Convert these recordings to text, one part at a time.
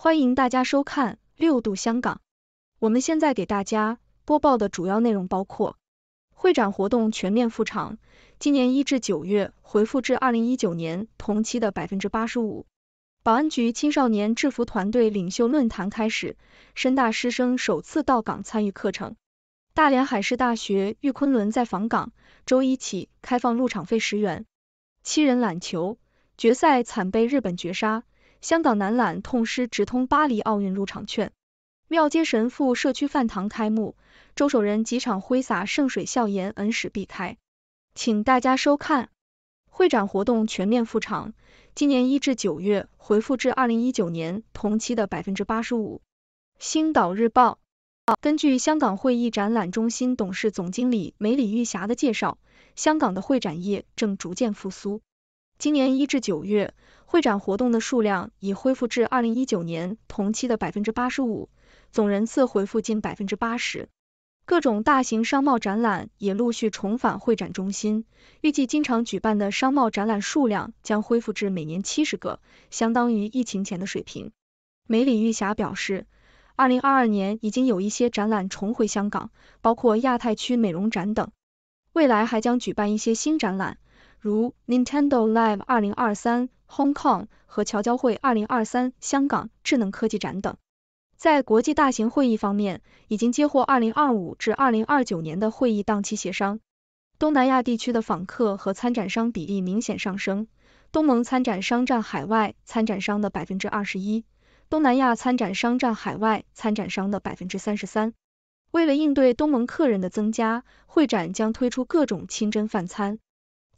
欢迎大家收看《六度香港》。我们现在给大家播报的主要内容包括：会展活动全面复场，今年一至九月恢复至二零一九年同期的百分之八十五；保安局青少年制服团队领袖论坛开始，深大师生首次到港参与课程；大连海事大学玉昆仑在访港，周一起开放入场费十元；七人揽球决赛惨被日本绝杀。香港男篮痛失直通巴黎奥运入场券，庙街神父社区饭堂开幕，周守仁几场挥洒圣水笑颜恩师必开，请大家收看。会展活动全面复场，今年一至九月回复至二零一九年同期的百分之八十五。星岛日报，根据香港会议展览中心董事总经理梅李玉霞的介绍，香港的会展业正逐渐复苏。今年一至九月，会展活动的数量已恢复至二零一九年同期的百分之八十五，总人次回复近百分之八十。各种大型商贸展览也陆续重返会展中心，预计经常举办的商贸展览数量将恢复至每年七十个，相当于疫情前的水平。梅里玉霞表示，二零二二年已经有一些展览重回香港，包括亚太区美容展等，未来还将举办一些新展览。如 Nintendo Live 二零二三 Hong Kong 和侨交会二零二三香港智能科技展等，在国际大型会议方面，已经接获二零二五至二零二九年的会议档期协商。东南亚地区的访客和参展商比例明显上升，东盟参展商占海外参展商的百分之二十一，东南亚参展商占海外参展商的百分之三十三。为了应对东盟客人的增加，会展将推出各种清真饭餐。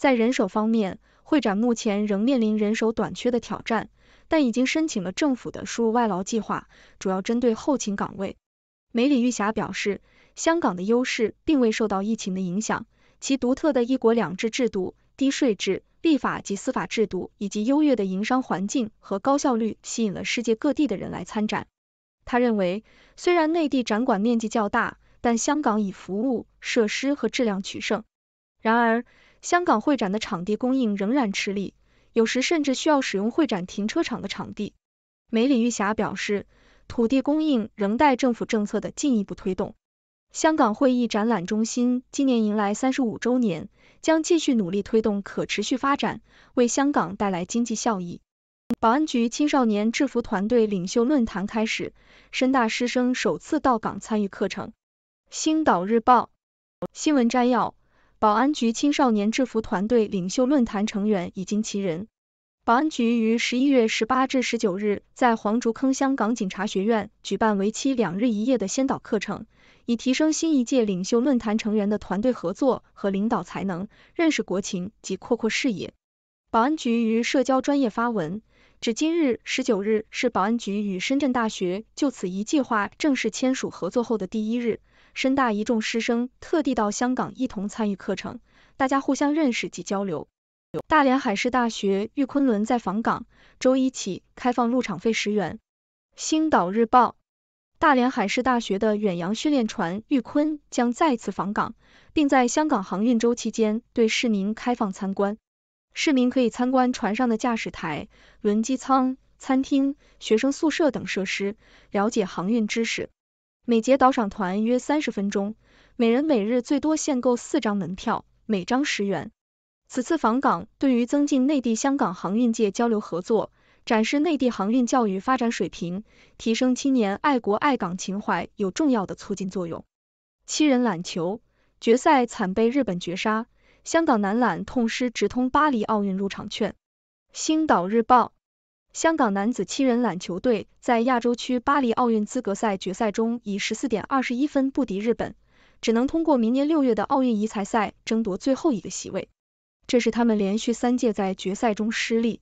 在人手方面，会展目前仍面临人手短缺的挑战，但已经申请了政府的输入外劳计划，主要针对后勤岗位。梅李玉霞表示，香港的优势并未受到疫情的影响，其独特的一国两制制度、低税制、立法及司法制度，以及优越的营商环境和高效率，吸引了世界各地的人来参展。他认为，虽然内地展馆面积较大，但香港以服务设施和质量取胜。然而，香港会展的场地供应仍然吃力，有时甚至需要使用会展停车场的场地。梅李玉霞表示，土地供应仍待政府政策的进一步推动。香港会议展览中心今年迎来三十五周年，将继续努力推动可持续发展，为香港带来经济效益。保安局青少年制服团队领袖论坛开始，深大师生首次到港参与课程。星岛日报新闻摘要。保安局青少年制服团队领袖论坛成员已经齐人。保安局于十一月十八至十九日在黄竹坑香港警察学院举办为期两日一夜的先导课程，以提升新一届领袖论坛成员的团队合作和领导才能，认识国情及扩阔视野。保安局于社交专业发文，指今日十九日是保安局与深圳大学就此一计划正式签署合作后的第一日。深大一众师生特地到香港一同参与课程，大家互相认识及交流。大连海事大学“玉昆仑”在访港，周一起开放入场费十元。星岛日报：大连海事大学的远洋训练船“玉昆”将再次访港，并在香港航运周期间对市民开放参观。市民可以参观船上的驾驶台、轮机舱、餐厅、学生宿舍等设施，了解航运知识。每节导赏团约三十分钟，每人每日最多限购四张门票，每张十元。此次访港对于增进内地、香港航运界交流合作，展示内地航运教育发展水平，提升青年爱国爱港情怀有重要的促进作用。七人揽球决赛惨被日本绝杀，香港男篮痛失直通巴黎奥运入场券。星岛日报。香港男子七人篮球队在亚洲区巴黎奥运资格赛决赛中以十四点二十一分不敌日本，只能通过明年六月的奥运移才赛争夺最后一个席位。这是他们连续三届在决赛中失利。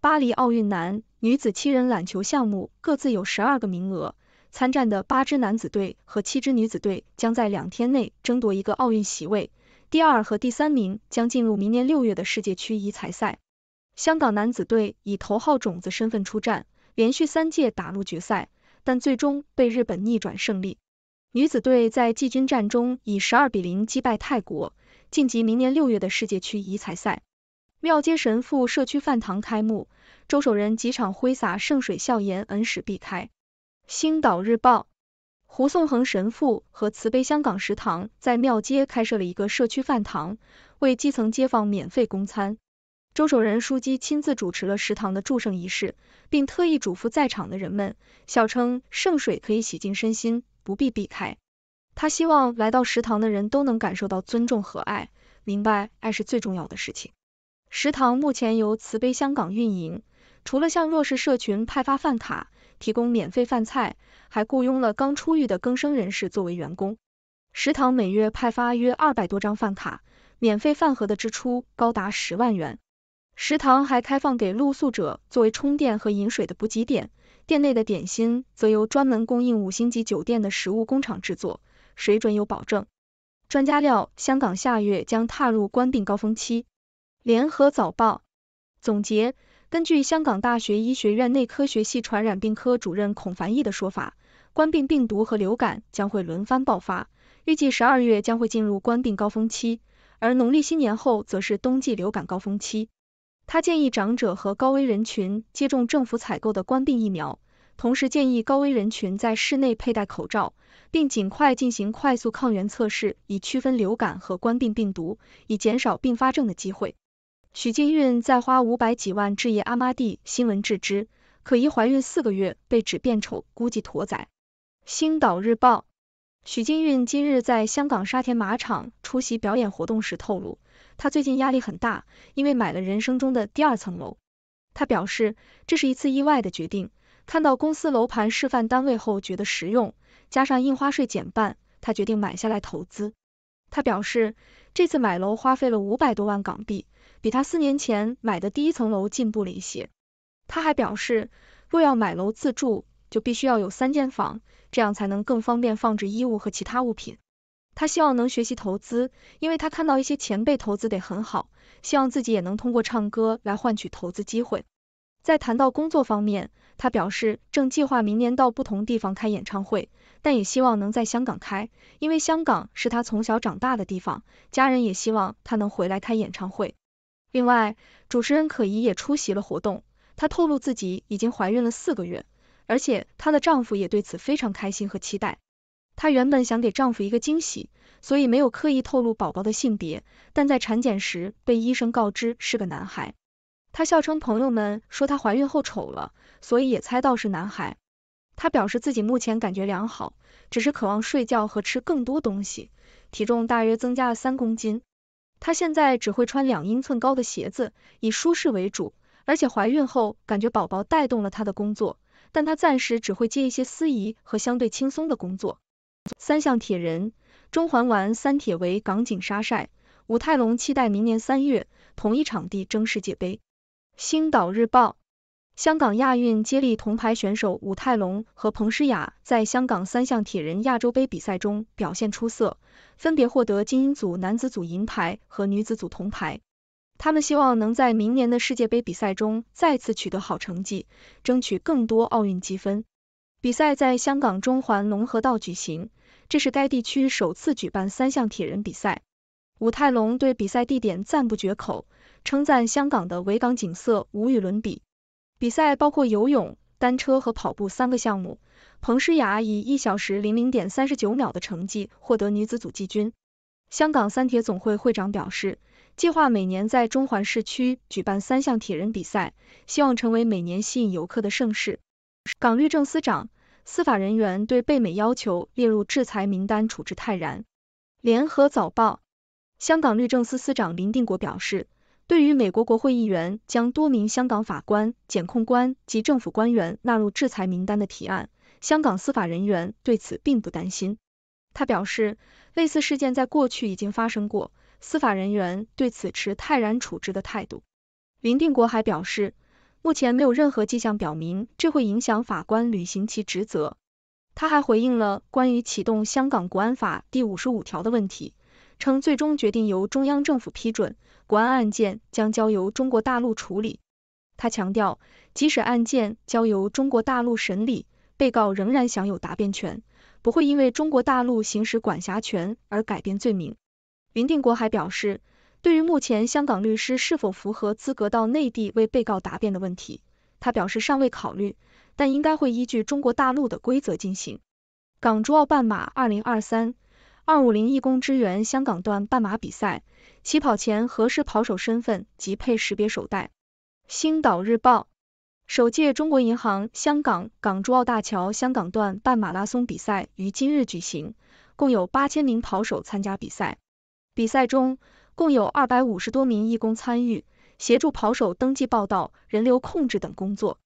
巴黎奥运男、女子七人篮球项目各自有十二个名额，参战的八支男子队和七支女子队将在两天内争夺一个奥运席位，第二和第三名将进入明年六月的世界区移才赛。香港男子队以头号种子身份出战，连续三届打入决赛，但最终被日本逆转胜利。女子队在季军战中以十二比零击败泰国，晋级明年六月的世界区移彩赛。庙街神父社区饭堂开幕，周守仁几场挥洒圣水，笑颜恩使必开。星岛日报，胡颂恒神父和慈悲香港食堂在庙街开设了一个社区饭堂，为基层街坊免费供餐。周守仁书记亲自主持了食堂的祝圣仪式，并特意嘱咐在场的人们，笑称圣水可以洗净身心，不必避开。他希望来到食堂的人都能感受到尊重和爱，明白爱是最重要的事情。食堂目前由慈悲香港运营，除了向弱势社群派发饭卡、提供免费饭菜，还雇佣了刚出狱的更生人士作为员工。食堂每月派发约二百多张饭卡，免费饭盒的支出高达十万元。食堂还开放给露宿者作为充电和饮水的补给点，店内的点心则由专门供应五星级酒店的食物工厂制作，水准有保证。专家料，香港下月将踏入关病高峰期。联合早报总结：根据香港大学医学院内科学系传染病科主任孔凡义的说法，关病病毒和流感将会轮番爆发，预计十二月将会进入关病高峰期，而农历新年后则是冬季流感高峰期。他建议长者和高危人群接种政府采购的冠病疫苗，同时建议高危人群在室内佩戴口罩，并尽快进行快速抗原测试，以区分流感和冠病病毒，以减少并发症的机会。许靖韵再花五百几万置业阿妈地，新闻置之，可疑怀孕四个月被指变丑，估计驼仔。星岛日报，许靖韵今日在香港沙田马场出席表演活动时透露。他最近压力很大，因为买了人生中的第二层楼。他表示，这是一次意外的决定。看到公司楼盘示范单位后，觉得实用，加上印花税减半，他决定买下来投资。他表示，这次买楼花费了五百多万港币，比他四年前买的第一层楼进步了一些。他还表示，若要买楼自住，就必须要有三间房，这样才能更方便放置衣物和其他物品。他希望能学习投资，因为他看到一些前辈投资得很好，希望自己也能通过唱歌来换取投资机会。在谈到工作方面，他表示正计划明年到不同地方开演唱会，但也希望能在香港开，因为香港是他从小长大的地方，家人也希望他能回来开演唱会。另外，主持人可怡也出席了活动，她透露自己已经怀孕了四个月，而且她的丈夫也对此非常开心和期待。她原本想给丈夫一个惊喜，所以没有刻意透露宝宝的性别，但在产检时被医生告知是个男孩。她笑称朋友们说她怀孕后丑了，所以也猜到是男孩。她表示自己目前感觉良好，只是渴望睡觉和吃更多东西，体重大约增加了三公斤。她现在只会穿两英寸高的鞋子，以舒适为主，而且怀孕后感觉宝宝带动了她的工作，但她暂时只会接一些司仪和相对轻松的工作。三项铁人，中环玩三铁为港井沙晒，武泰龙期待明年三月同一场地争世界杯。星岛日报，香港亚运接力铜牌选手武泰龙和彭诗雅在香港三项铁人亚洲杯比赛中表现出色，分别获得精英组男子组银牌和女子组铜牌。他们希望能在明年的世界杯比赛中再次取得好成绩，争取更多奥运积分。比赛在香港中环龙河道举行，这是该地区首次举办三项铁人比赛。武泰龙对比赛地点赞不绝口，称赞香港的维港景色无与伦比。比赛包括游泳、单车和跑步三个项目。彭诗雅以一小时零零点三十九秒的成绩获得女子组季军。香港三铁总会会长表示，计划每年在中环市区举办三项铁人比赛，希望成为每年吸引游客的盛事。港律政司长。司法人员对被美要求列入制裁名单处置泰然。联合早报，香港律政司司长林定国表示，对于美国国会议员将多名香港法官、检控官及政府官员纳入制裁名单的提案，香港司法人员对此并不担心。他表示，类似事件在过去已经发生过，司法人员对此持泰然处置的态度。林定国还表示。目前没有任何迹象表明这会影响法官履行其职责。他还回应了关于启动香港国安法第五十五条的问题，称最终决定由中央政府批准，国安案件将交由中国大陆处理。他强调，即使案件交由中国大陆审理，被告仍然享有答辩权，不会因为中国大陆行使管辖权而改变罪名。云定国还表示。对于目前香港律师是否符合资格到内地为被告答辩的问题，他表示尚未考虑，但应该会依据中国大陆的规则进行。港珠澳半马二零二三二五零义工支援香港段半马比赛，起跑前核实跑手身份及配识别手袋。星岛日报，首届中国银行香港港珠澳大桥香港段半马拉松比赛于今日举行，共有八千名跑手参加比赛，比赛中。共有二百五十多名义工参与，协助跑手登记、报道、人流控制等工作。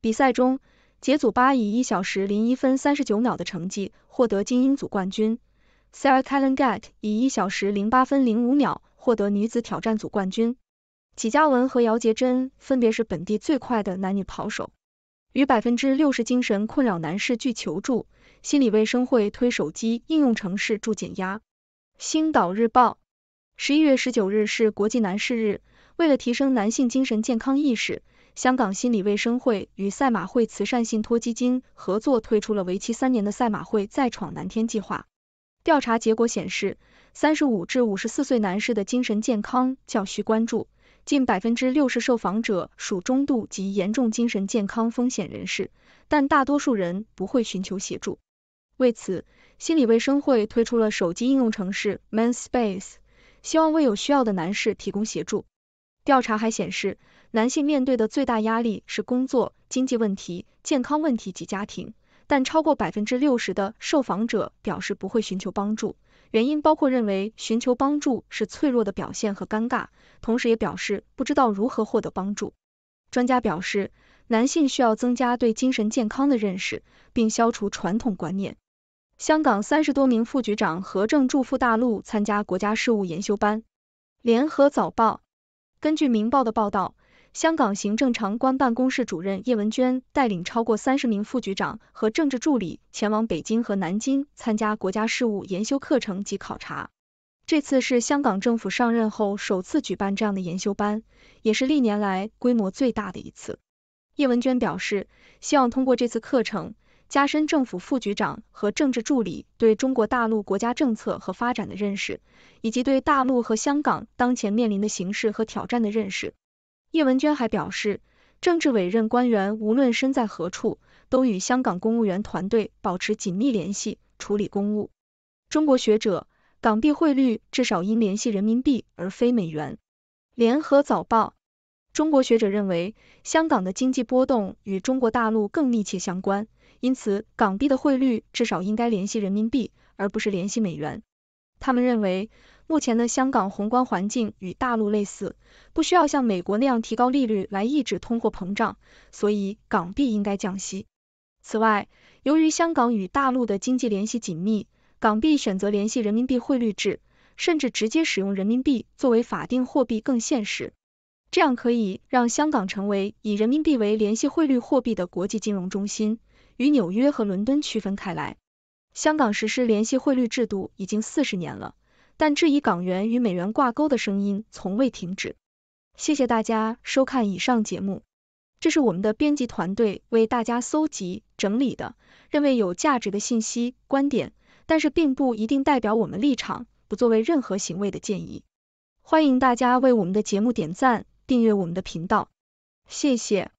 比赛中，杰祖巴以一小时零一分三十九秒的成绩获得精英组冠军；Sarah c a l e n g a t 以一小时零八分零五秒获得女子挑战组冠军。齐嘉文和姚杰珍分别是本地最快的男女跑手。与百分之六十精神困扰男士拒求助，心理卫生会推手机应用程式助减压。星岛日报。十一月十九日是国际男士日，为了提升男性精神健康意识，香港心理卫生会与赛马会慈善信托基金合作推出了为期三年的赛马会再闯南天计划。调查结果显示，三十五至五十四岁男士的精神健康较需关注，近百分之六十受访者属中度及严重精神健康风险人士，但大多数人不会寻求协助。为此，心理卫生会推出了手机应用程式 m a n Space。希望为有需要的男士提供协助。调查还显示，男性面对的最大压力是工作、经济问题、健康问题及家庭，但超过百分之六十的受访者表示不会寻求帮助，原因包括认为寻求帮助是脆弱的表现和尴尬，同时也表示不知道如何获得帮助。专家表示，男性需要增加对精神健康的认识，并消除传统观念。香港三十多名副局长合政驻赴大陆参加国家事务研修班。联合早报根据明报的报道，香港行政长官办公室主任叶文娟带领超过三十名副局长和政治助理前往北京和南京参加国家事务研修课程及考察。这次是香港政府上任后首次举办这样的研修班，也是历年来规模最大的一次。叶文娟表示，希望通过这次课程。加深政府副局长和政治助理对中国大陆国家政策和发展的认识，以及对大陆和香港当前面临的形势和挑战的认识。叶文娟还表示，政治委任官员无论身在何处，都与香港公务员团队保持紧密联系，处理公务。中国学者，港币汇率至少应联系人民币而非美元。联合早报，中国学者认为，香港的经济波动与中国大陆更密切相关。因此，港币的汇率至少应该联系人民币，而不是联系美元。他们认为，目前的香港宏观环境与大陆类似，不需要像美国那样提高利率来抑制通货膨胀，所以港币应该降息。此外，由于香港与大陆的经济联系紧密，港币选择联系人民币汇率制，甚至直接使用人民币作为法定货币更现实。这样可以让香港成为以人民币为联系汇率货币的国际金融中心。与纽约和伦敦区分开来，香港实施联系汇率制度已经四十年了，但质疑港元与美元挂钩的声音从未停止。谢谢大家收看以上节目，这是我们的编辑团队为大家搜集整理的，认为有价值的信息观点，但是并不一定代表我们立场，不作为任何行为的建议。欢迎大家为我们的节目点赞、订阅我们的频道，谢谢。